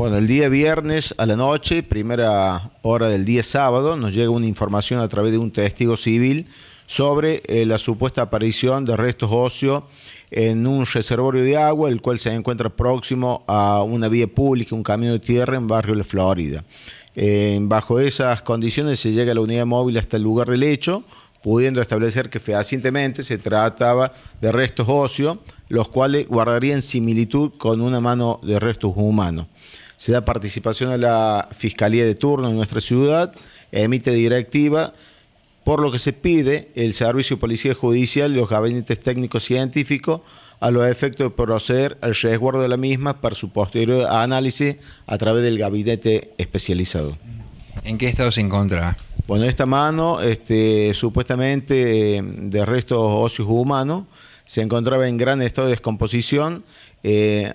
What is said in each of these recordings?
Bueno, el día viernes a la noche, primera hora del día sábado, nos llega una información a través de un testigo civil sobre eh, la supuesta aparición de restos óseos en un reservorio de agua, el cual se encuentra próximo a una vía pública, un camino de tierra en barrio La Florida. bajo esas condiciones se llega a la unidad móvil hasta el lugar del hecho, pudiendo establecer que fehacientemente se trataba de restos óseos, los cuales guardarían similitud con una mano de restos humanos se da participación a la Fiscalía de turno en nuestra ciudad, emite directiva, por lo que se pide el Servicio de Policía Judicial, los gabinetes técnicos científicos, a los efectos de proceder al resguardo de la misma para su posterior análisis a través del gabinete especializado. ¿En qué estado se encuentra? Bueno, esta mano, este, supuestamente eh, de restos óseos humanos, se encontraba en gran estado de descomposición.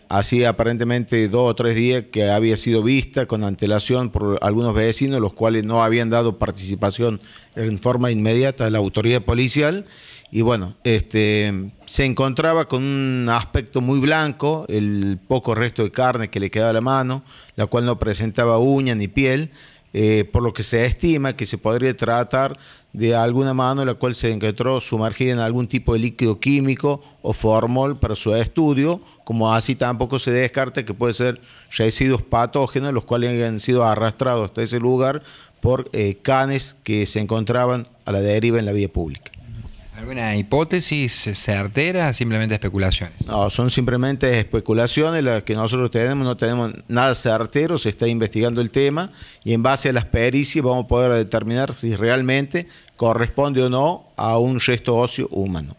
hacía eh, aparentemente dos o tres días que había sido vista con antelación por algunos vecinos, los cuales no habían dado participación en forma inmediata a la autoridad policial. Y bueno, este, se encontraba con un aspecto muy blanco, el poco resto de carne que le quedaba a la mano, la cual no presentaba uña ni piel. Eh, por lo que se estima que se podría tratar de alguna mano en la cual se encontró sumergida en algún tipo de líquido químico o formal para su estudio, como así tampoco se descarta que puede ser residuos patógenos los cuales han sido arrastrados hasta ese lugar por eh, canes que se encontraban a la deriva en la vía pública una hipótesis certera? Eh, simplemente especulaciones. No, son simplemente especulaciones las que nosotros tenemos, no tenemos nada certero, se está investigando el tema y en base a las pericias vamos a poder determinar si realmente corresponde o no a un gesto óseo humano.